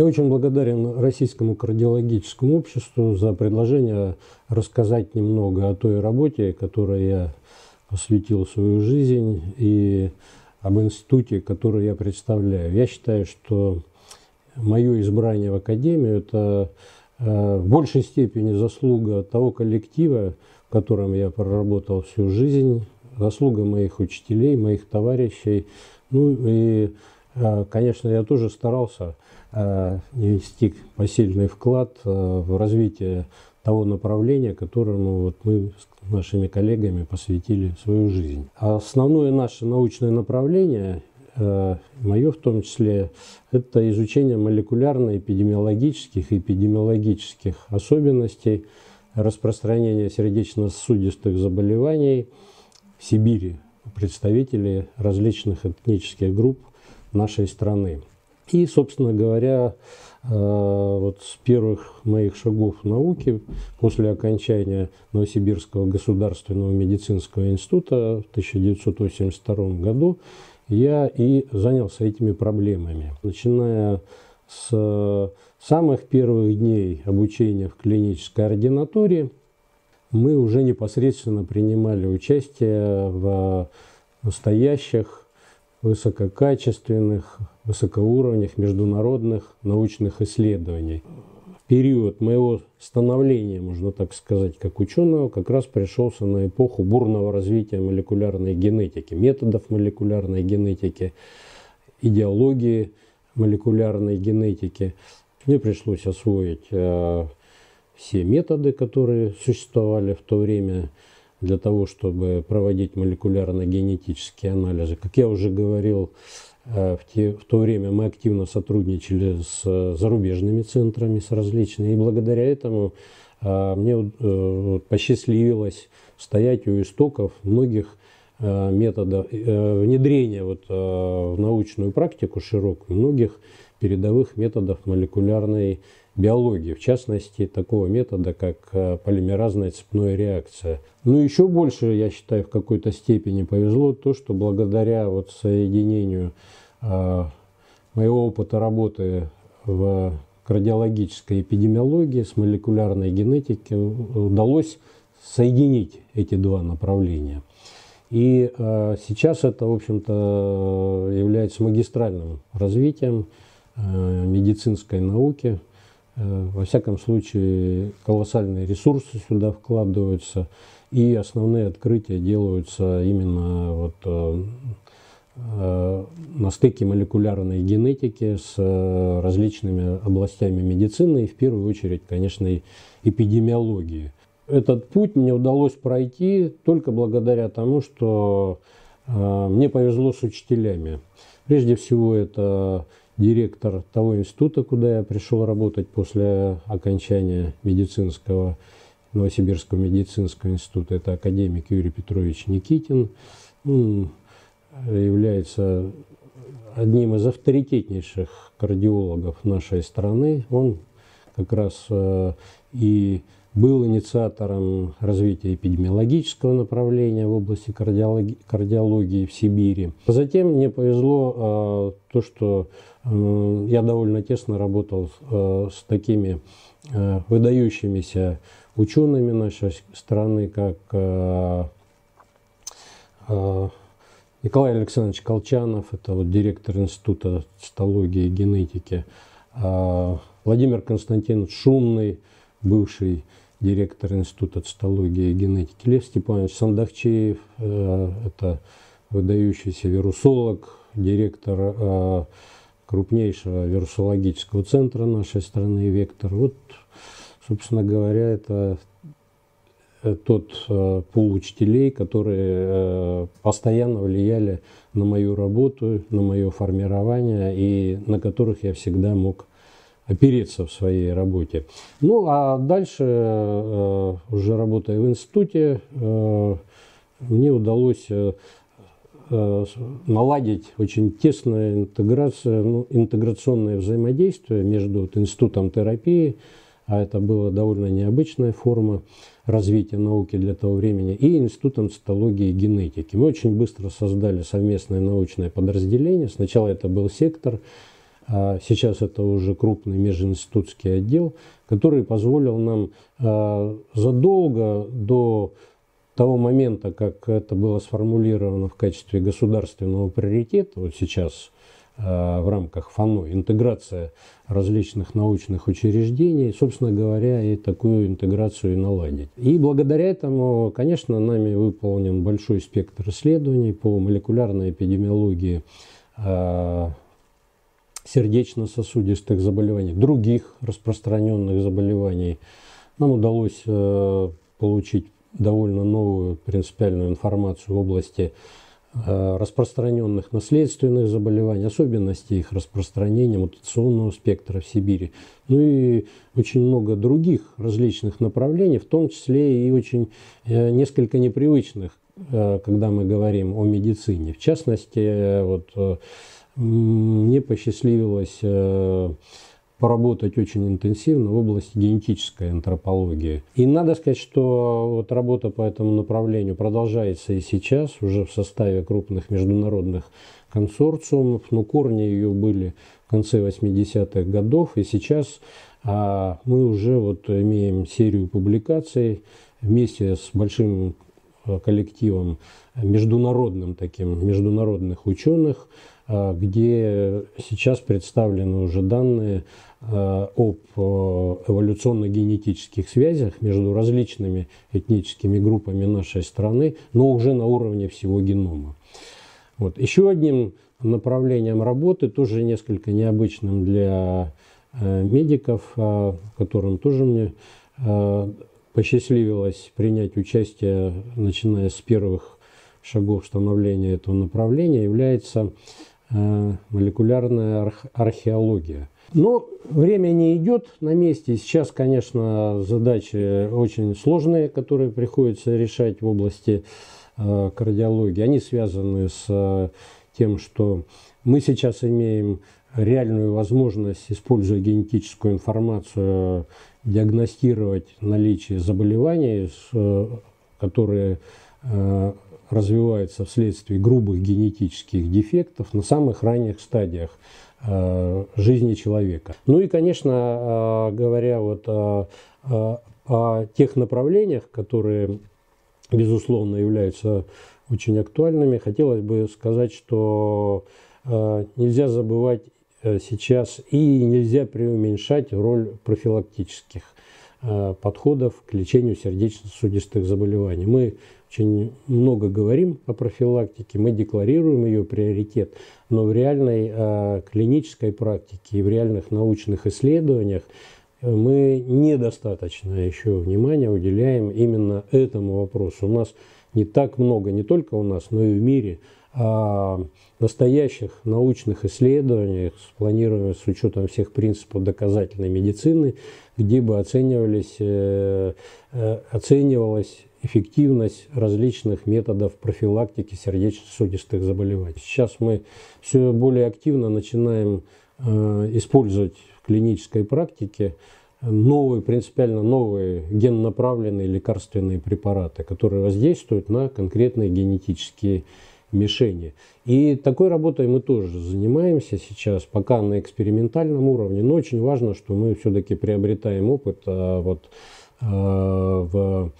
Я очень благодарен Российскому кардиологическому обществу за предложение рассказать немного о той работе, которой я посвятил свою жизнь и об институте, который я представляю. Я считаю, что мое избрание в Академию – это э, в большей степени заслуга того коллектива, в котором я проработал всю жизнь, заслуга моих учителей, моих товарищей. Ну и, э, конечно, я тоже старался Э, инвестик посильный вклад э, в развитие того направления, которому вот мы с нашими коллегами посвятили свою жизнь. А основное наше научное направление, э, мое в том числе, это изучение молекулярно-эпидемиологических и эпидемиологических особенностей распространения сердечно-сосудистых заболеваний в Сибири представителей различных этнических групп нашей страны. И, собственно говоря, э, вот с первых моих шагов в науке после окончания Новосибирского государственного медицинского института в 1982 году я и занялся этими проблемами. Начиная с самых первых дней обучения в клинической ординатории мы уже непосредственно принимали участие в настоящих высококачественных, высокоуровнях международных научных исследований. Период моего становления, можно так сказать, как ученого, как раз пришелся на эпоху бурного развития молекулярной генетики, методов молекулярной генетики, идеологии молекулярной генетики. Мне пришлось освоить э, все методы, которые существовали в то время, для того, чтобы проводить молекулярно-генетические анализы. Как я уже говорил, э, в, те, в то время мы активно сотрудничали с э, зарубежными центрами, с различными, и благодаря этому э, мне посчастливилось стоять у истоков многих методов внедрения вот в научную практику широкую многих передовых методов молекулярной биологии, в частности, такого метода, как э, полимеразная цепная реакция. Но ну, еще больше, я считаю, в какой-то степени повезло то, что благодаря вот соединению э, моего опыта работы в радиологической эпидемиологии с молекулярной генетикой э, удалось соединить эти два направления. И сейчас это, в общем-то, является магистральным развитием медицинской науки. Э, во всяком случае, колоссальные ресурсы сюда вкладываются, и основные открытия делаются именно вот э, э, на стыке молекулярной генетики с различными областями медицины и в первую очередь, конечно, эпидемиологии. Этот путь мне удалось пройти только благодаря тому, что мне повезло с учителями. Прежде всего, это директор того института, куда я пришел работать после окончания медицинского, Новосибирского медицинского института. Это академик Юрий Петрович Никитин. Он является одним из авторитетнейших кардиологов нашей страны. Он как раз э, и был инициатором развития эпидемиологического направления в области кардиологии, кардиологии в Сибири. Затем мне повезло э, то, что э, я довольно тесно работал э, с такими э, выдающимися учеными нашей страны, как э, э, Николай Александрович Колчанов, это вот директор Института цитологии и генетики, э, Владимир Константинович Шумный, бывший директор Института цитологии и генетики Лев Степанович Сандахчеев, э, это выдающийся вирусолог, директор э, крупнейшего вирусологического центра нашей страны «Вектор». Вот, собственно говоря, это э, тот пул учителей, которые постоянно влияли на мою работу, на мое формирование и на которых я всегда мог опереться в своей работе. Ну а дальше, э, уже работая в институте, э, мне удалось э, наладить очень тесное ну, интеграционное взаимодействие между институтом терапии, а это была довольно необычная форма развития науки для того времени, и Институтом цитологии и генетики. Мы очень быстро создали совместное научное подразделение. Сначала это был сектор а сейчас это уже крупный межинститутский отдел, который позволил нам а, задолго до того момента, как это было сформулировано в качестве государственного приоритета, вот сейчас а, в рамках ФАНО, интеграция различных научных учреждений, собственно говоря, и такую интеграцию и наладить. И благодаря этому, конечно, нами выполнен большой спектр исследований по молекулярной эпидемиологии сердечно-сосудистых заболеваний, других распространенных заболеваний. Нам удалось э, получить довольно новую принципиальную информацию в области э, распространенных наследственных заболеваний, особенности их распространения мутационного спектра в Сибири. Ну и очень много других различных направлений, в том числе и очень э, несколько непривычных, когда мы говорим о медицине. В частности, вот мне посчастливилось э, поработать очень интенсивно в области генетической антропологии. И надо сказать, что вот работа по этому направлению продолжается и сейчас, уже в составе крупных международных консорциумов, но корни ее были в конце 80-х годов, и сейчас а, мы уже вот имеем серию публикаций вместе с большим э, коллективом международным таким, международных ученых, Э, где сейчас представлены уже данные э, об э, эволюционно-генетических связях между различными этническими группами нашей страны, но уже на уровне всего генома. Вот. Еще одним направлением работы, тоже несколько необычным для медиков, которым тоже мне посчастливилось принять участие, начиная с первых шагов становления этого направления, является Э, молекулярная археология. Но время не идет на месте. Сейчас, конечно, задачи очень сложные, которые приходится решать в области э, кардиологии. Они связаны с э, тем, что мы сейчас имеем реальную возможность, используя генетическую информацию, диагностировать наличие заболеваний, которые развивается вследствие грубых генетических дефектов на самых ранних стадиях э, жизни человека. Ну и, конечно, э, говоря вот о, о, о тех направлениях, которые, безусловно, являются очень актуальными, хотелось бы сказать, что э, нельзя забывать сейчас и нельзя преуменьшать роль профилактических Э, подходов к лечению сердечно-сосудистых заболеваний. Мы очень много говорим о профилактике, мы декларируем ее приоритет, но в реальной э, клинической практике и в реальных научных исследованиях э, мы недостаточно еще внимания уделяем именно этому вопросу. У нас не так много, не только у нас, но и в мире – о настоящих научных исследованиях, спланированных с учетом всех принципов доказательной медицины, где бы оценивались, э, э, оценивалась эффективность различных методов профилактики сердечно-сосудистых заболеваний. Сейчас мы все более активно начинаем э, использовать в клинической практике новые, принципиально новые геннаправленные лекарственные препараты, которые воздействуют на конкретные генетические мишени. И такой работой мы тоже занимаемся сейчас, пока на экспериментальном уровне, но очень важно, что мы все-таки приобретаем опыт а, вот, а, в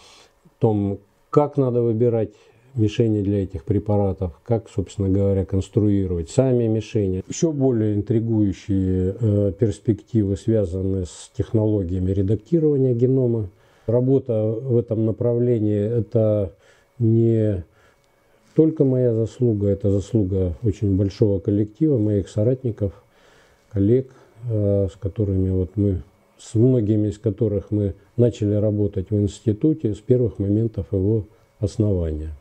том, как надо выбирать мишени для этих препаратов, как, собственно говоря, конструировать сами мишени. Еще более интригующие э, перспективы связаны с технологиями редактирования генома. Работа в этом направлении – это не только моя заслуга, это заслуга очень большого коллектива, моих соратников, коллег, э, с которыми вот мы, с многими из которых мы начали работать в институте с первых моментов его основания.